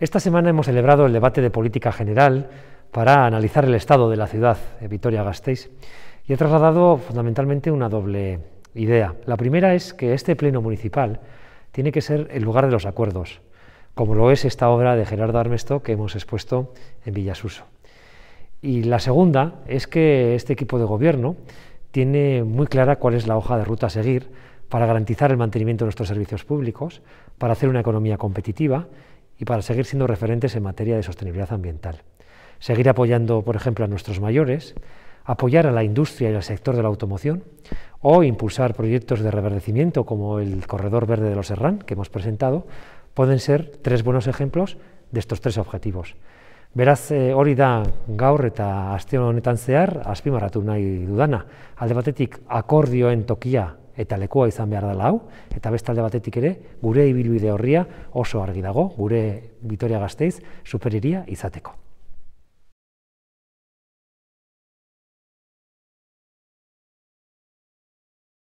Esta semana hemos celebrado el debate de política general para analizar el estado de la ciudad de Vitoria-Gasteiz y he trasladado fundamentalmente una doble idea. La primera es que este pleno municipal tiene que ser el lugar de los acuerdos, como lo es esta obra de Gerardo Armesto que hemos expuesto en Villasuso. Y la segunda es que este equipo de gobierno tiene muy clara cuál es la hoja de ruta a seguir para garantizar el mantenimiento de nuestros servicios públicos, para hacer una economía competitiva y para seguir siendo referentes en materia de sostenibilidad ambiental. Seguir apoyando, por ejemplo, a nuestros mayores, apoyar a la industria y al sector de la automoción o impulsar proyectos de reverdecimiento como el Corredor Verde de los Herrán que hemos presentado, pueden ser tres buenos ejemplos de estos tres objetivos. Beraz, e, hori da gaur eta aste dudana. Alde Acordio en tokia eta lekua izan behar dela hau, eta bestalde batetik ere, gure ibilbide horria oso argi dago, gure Vitoria Gasteiz superiria izateko.